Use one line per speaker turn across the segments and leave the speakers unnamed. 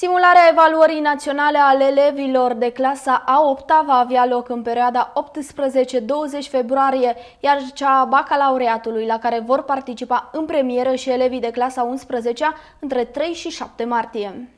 Simularea evaluării naționale ale elevilor de clasa A8 va avea loc în perioada 18-20 februarie, iar cea a bacalaureatului, la care vor participa în premieră și elevii de clasa 11 între 3 și 7 martie.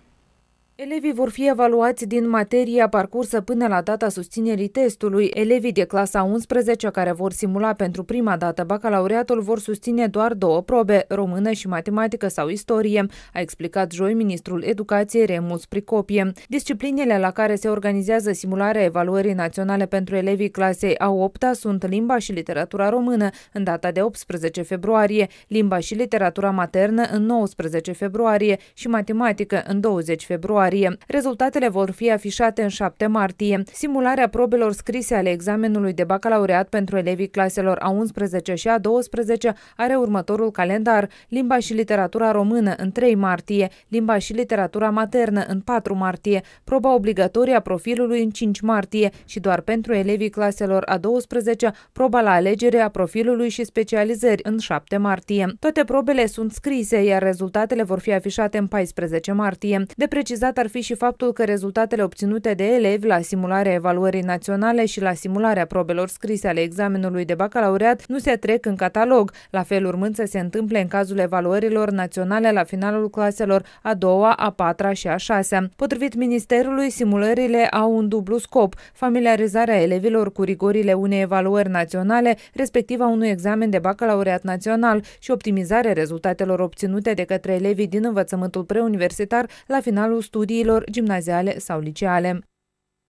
Elevii vor fi evaluați din materia parcursă până la data susținerii testului. Elevii de clasa 11 care vor simula pentru prima dată bacalaureatul vor susține doar două probe, română și matematică sau istorie, a explicat joi ministrul educației Remus Pricopie. Disciplinele la care se organizează simularea evaluării naționale pentru elevii clasei A8 -a sunt limba și literatura română în data de 18 februarie, limba și literatura maternă în 19 februarie și matematică în 20 februarie februarie. Rezultatele vor fi afișate în 7 martie. Simularea probelor scrise ale examenului de bacalaureat pentru elevii claselor a 11 și a 12 are următorul calendar. Limba și literatura română în 3 martie, limba și literatura maternă în 4 martie, proba obligatorie a profilului în 5 martie și doar pentru elevii claselor a 12 proba la alegere a profilului și specializări în 7 martie. Toate probele sunt scrise, iar rezultatele vor fi afișate în 14 martie. De precizat Minunat ar fi și faptul că rezultatele obținute de elevi la simularea evaluării naționale și la simularea probelor scrise ale examenului de bacalaureat nu se trec în catalog, la fel urmând să se întâmple în cazul evaluărilor naționale la finalul claselor a doua, a patra și a șasea. Potrivit Ministerului, simulările au un dublu scop, familiarizarea elevilor cu rigorile unei evaluări naționale, respectiv a unui examen de bacalaureat național și optimizarea rezultatelor obținute de către elevii din învățământul preuniversitar la finalul studiilor studiilor gimnaziale sau liceale.